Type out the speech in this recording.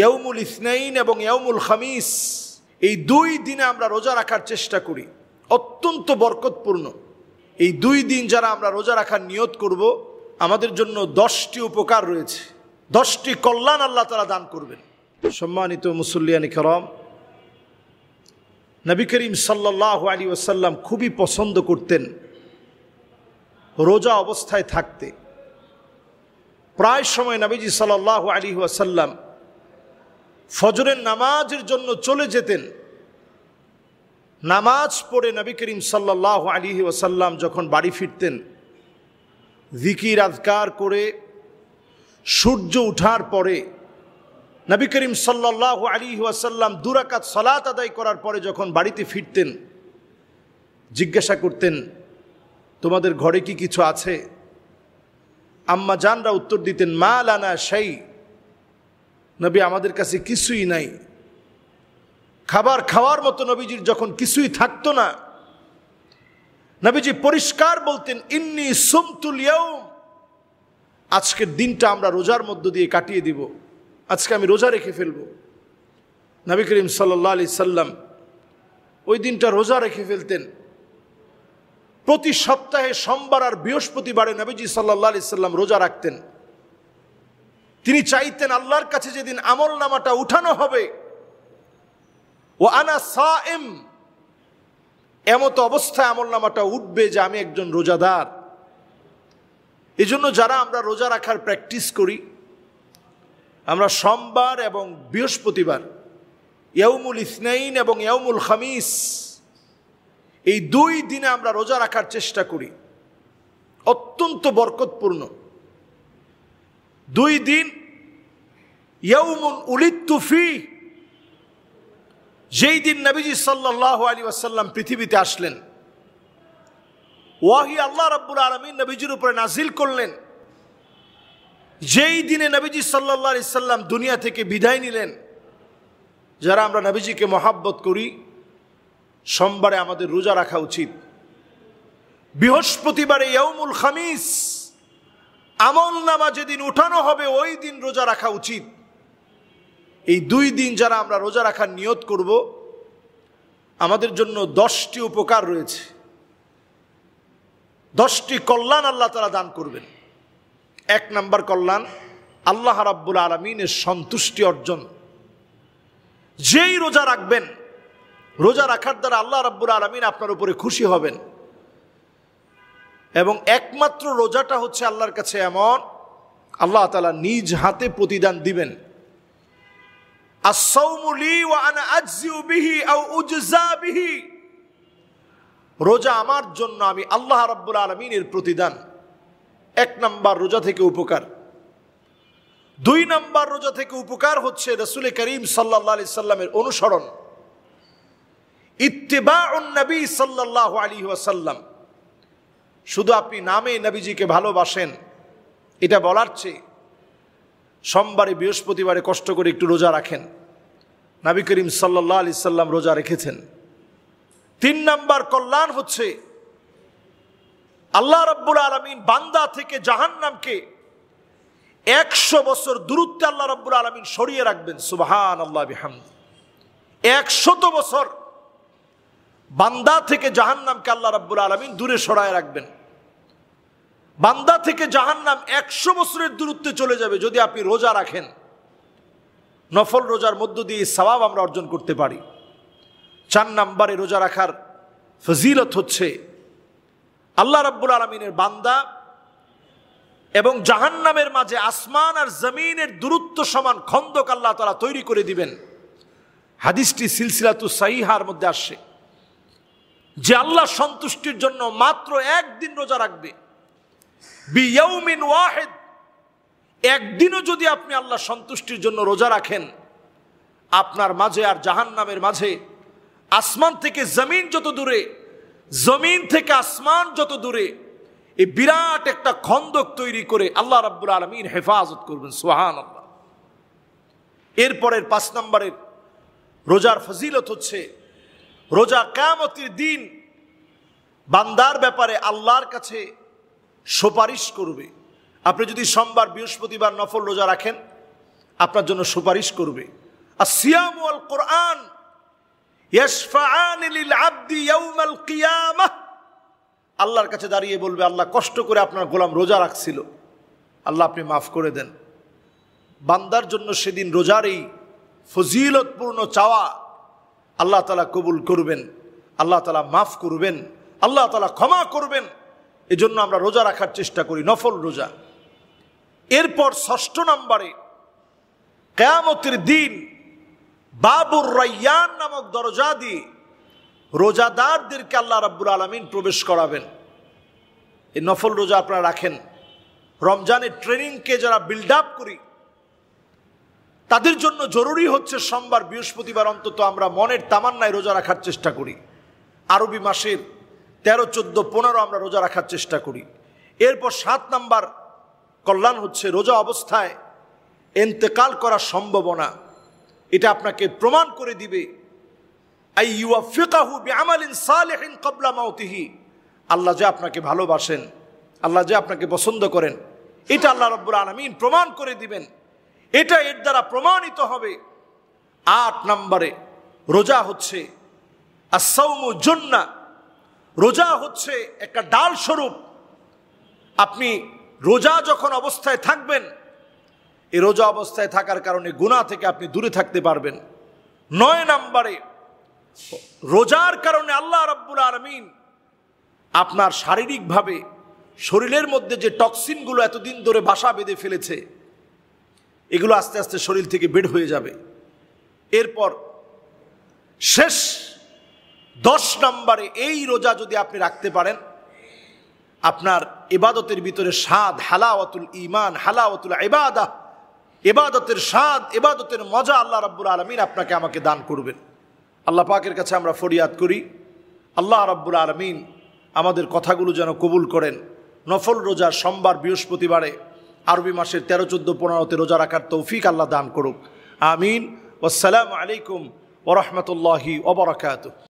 ইয়ামুল ইসনাইন এবং ইয়ামুল খামিস এই দুই দিনে আমরা রোজা রাখার চেষ্টা করি অত্যন্ত বরকতপূর্ণ এই দুই দিন যারা আমরা রোজা রাখার নিয়ত করব আমাদের জন্য দশটি উপকার রয়েছে দশটি কল্যাণ আল্লাহ তারা দান করবেন সম্মানিত মুসল্লিয়ানি করম নবী করিম সাল্লাহ আলী ওসাল্লাম খুবই পছন্দ করতেন রোজা অবস্থায় থাকতে প্রায় সময় নবীজি সাল্লাহ আলী ওয়াসাল্লাম ফজরের নামাজের জন্য চলে যেতেন নামাজ পড়ে নবী করিম সাল্লাহ আলী ওসাল্লাম যখন বাড়ি ফিরতেন জিকির আজকার করে সূর্য উঠার পরে নবী করিম সাল্লাহ আলী ওয়াসাল্লাম দুরাকাত সলাত আদায় করার পরে যখন বাড়িতে ফিরতেন জিজ্ঞাসা করতেন তোমাদের ঘরে কি কিছু আছে আম্মা জানরা উত্তর দিতেন মা লানা সেই নবী আমাদের কাছে কিছুই নাই খাবার খাওয়ার মতো নবীজির যখন কিছুই থাকতো না নবীজি পরিষ্কার বলতেন ইন্নি সুমতুল আজকের দিনটা আমরা রোজার মধ্য দিয়ে কাটিয়ে দিব আজকে আমি রোজা রেখে ফেলব নবী করিম সাল্লা আলি সাল্লাম ওই দিনটা রোজা রেখে ফেলতেন প্রতি সপ্তাহে সোমবার আর বৃহস্পতিবারে নবীজি সাল্লা আলি সাল্লাম রোজা রাখতেন তিনি চাইতেন আল্লাহর কাছে যেদিন আমল নামাটা উঠানো হবে ও আনা সা এম এমত অবস্থায় আমল নামাটা উঠবে যে আমি একজন রোজাদার এই জন্য যারা আমরা রোজা রাখার প্র্যাকটিস করি আমরা সোমবার এবং বৃহস্পতিবার ইয়াউমুল ইসনাইন এবং ইয়ামুল খামিস এই দুই দিনে আমরা রোজা রাখার চেষ্টা করি অত্যন্ত বরকতপূর্ণ দুই দিন ইয়ৌমুন উলিত্তুফি যেই দিন নবীজি সাল্লাহ আলী আসাল্লাম পৃথিবীতে আসলেন ওয়াহি আল্লাহ রব্বুল আলমী নবীজির উপরে নাজিল করলেন যেই দিনে নবীজি সাল্লাহ সাল্লাম দুনিয়া থেকে বিদায় নিলেন যারা আমরা নবীজিকে মহাব্বত করি সোমবারে আমাদের রোজা রাখা উচিত বৃহস্পতিবারে ইয়ৌমুল খামিস আমল নামা যেদিন উঠানো হবে ওই দিন রোজা রাখা উচিত এই দুই দিন যারা আমরা রোজা রাখার নিয়ত করব আমাদের জন্য দশটি উপকার রয়েছে দশটি কল্যাণ আল্লাহ তারা দান করবেন এক নাম্বার কল্যাণ আল্লাহ রাব্বুল আলমিনের সন্তুষ্টি অর্জন যেই রোজা রাখবেন রোজা রাখার দ্বারা আল্লাহ রাব্বুল আলমিন আপনার উপরে খুশি হবেন এবং একমাত্র রোজাটা হচ্ছে আল্লাহর কাছে এমন আল্লাহ তালা নিজ হাতে প্রতিদান দিবেন রোজা আমার জন্য আমি আল্লাহ রব্বুল আলমিনের প্রতিদান এক নম্বর রোজা থেকে উপকার দুই নম্বর রোজা থেকে উপকার হচ্ছে রসুল করিম সাল্লা আলি সাল্লামের অনুসরণ ইত্তেবা নবী সাল্লাহ আলী ওয়াসাল্লাম শুধু আপনি নামে নবীজিকে ভালোবাসেন এটা বলার চেয়ে সোমবারে বৃহস্পতিবারে কষ্ট করে একটু রোজা রাখেন নাবি করিম সাল্লা আলি সাল্লাম রোজা রেখেছেন তিন নাম্বার কল্যাণ হচ্ছে আল্লাহ রব্বুল আলমিন বান্দা থেকে জাহান নামকে একশো বছর দূরত্বে আল্লাহ রব্বুল আলমিন সরিয়ে রাখবেন সুবাহান আল্লাহ বিহাম একশত বছর বান্দা থেকে নামকে আল্লাহ রাব্বুল আলমিন দূরে সরায় রাখবেন বান্দা থেকে জাহান্নাম একশো বছরের দূরত্বে চলে যাবে যদি আপনি রোজা রাখেন নফল রোজার মধ্য দিয়ে স্বভাব আমরা অর্জন করতে পারি চার নাম্বারে রোজা রাখার ফজিলত হচ্ছে আল্লাহ রাব্বুল আলমিনের বান্দা এবং জাহান্নামের মাঝে আসমান আর জমিনের দূরত্ব সমান খন্দক আল্লাহ তারা তৈরি করে দিবেন হাদিসটি সিলসিলাতু সাইহার মধ্যে আসে যে আল্লাহ সন্তুষ্টির জন্য মাত্র একদিন রোজা রাখবে ওয়াহেদ একদিনও যদি আপনি আল্লাহ সন্তুষ্টির জন্য রোজা রাখেন আপনার মাঝে আর জাহান নামের মাঝে আসমান থেকে জমিন যত দূরে জমিন থেকে আসমান যত দূরে এই বিরাট একটা খন্দক তৈরি করে আল্লাহ রাব্বুল আলমীর হেফাজত করবেন সোহান আল্লাহ এরপরের পাঁচ নম্বরের রোজার ফজিলত হচ্ছে রোজা কেমতির দিন বান্দার ব্যাপারে আল্লাহর কাছে সুপারিশ করবে আপনি যদি সোমবার বৃহস্পতিবার নফল রোজা রাখেন আপনার জন্য সুপারিশ করবে আর সিয়াম আল কোরআন আল্লাহর কাছে দাঁড়িয়ে বলবে আল্লাহ কষ্ট করে আপনার গোলাম রোজা রাখছিল আল্লাহ আপনি মাফ করে দেন বান্দার জন্য সেদিন রোজার এই ফজিলতপূর্ণ চাওয়া আল্লাহ তালা কবুল করবেন আল্লাহ তালা মাফ করবেন আল্লাহ তালা ক্ষমা করবেন এজন্য আমরা রোজা রাখার চেষ্টা করি নফল রোজা এরপর ষষ্ঠ নম্বরে কেয়ামতের দিন বাবুর রাইয়ান নামক দরজা দিয়ে রোজাদারদেরকে আল্লাহ রাব্বুল আলমিন প্রবেশ করাবেন এই নফল রোজা আপনারা রাখেন রমজানের ট্রেনিংকে যারা বিল্ড আপ করি তাদের জন্য জরুরি হচ্ছে সোমবার বৃহস্পতিবার অন্তত আমরা মনের তামান্নায় রোজা রাখার চেষ্টা করি আরবি মাসের তেরো চোদ্দ পনেরো আমরা রোজা রাখার চেষ্টা করি এরপর সাত নাম্বার কল্যাণ হচ্ছে রোজা অবস্থায় এন্তেকাল করার সম্ভাবনা এটা আপনাকে প্রমাণ করে দিবে কবলা মাউতিহি আল্লাহ যে আপনাকে ভালোবাসেন আল্লাহ যে আপনাকে পছন্দ করেন এটা আল্লাহ রব্বুল আলমিন প্রমাণ করে দিবেন এটা এর দ্বারা প্রমাণিত হবে আট নম্বরে রোজা হচ্ছে আসৌমু রোজা হচ্ছে একটা ডাল স্বরূপ আপনি রোজা যখন অবস্থায় থাকবেন এই রোজা অবস্থায় থাকার কারণে গুণা থেকে আপনি দূরে থাকতে পারবেন নয় নম্বরে রোজার কারণে আল্লাহ রব্বুল আরমিন আপনার শারীরিকভাবে শরীরের মধ্যে যে টক্সিনগুলো এতদিন ধরে বাসা বেঁধে ফেলেছে এগুলো আস্তে আস্তে শরীর থেকে বের হয়ে যাবে এরপর শেষ দশ নম্বরে এই রোজা যদি আপনি রাখতে পারেন আপনার এবাদতের ভিতরে স্বাদ হালাওয়াতুল ইমান হালাওয়াতুল এবাদা এবাদতের স্বাদ এবাদতের মজা আল্লাহ রাব্বুল আলমিন আপনাকে আমাকে দান করবেন আল্লাহ পাকের কাছে আমরা ফরিয়াদ করি আল্লাহ রাব্বুল আলমিন আমাদের কথাগুলো যেন কবুল করেন নফল রোজা সোমবার বৃহস্পতিবারে আরবি মাসের তেরো চোদ্দো পনেরোতে রোজা রাখার তৌফিক আল্লাহ দান করুক আমিন আসসালামু আলাইকুম ওরহমতুল্লাহি ওবরাকাত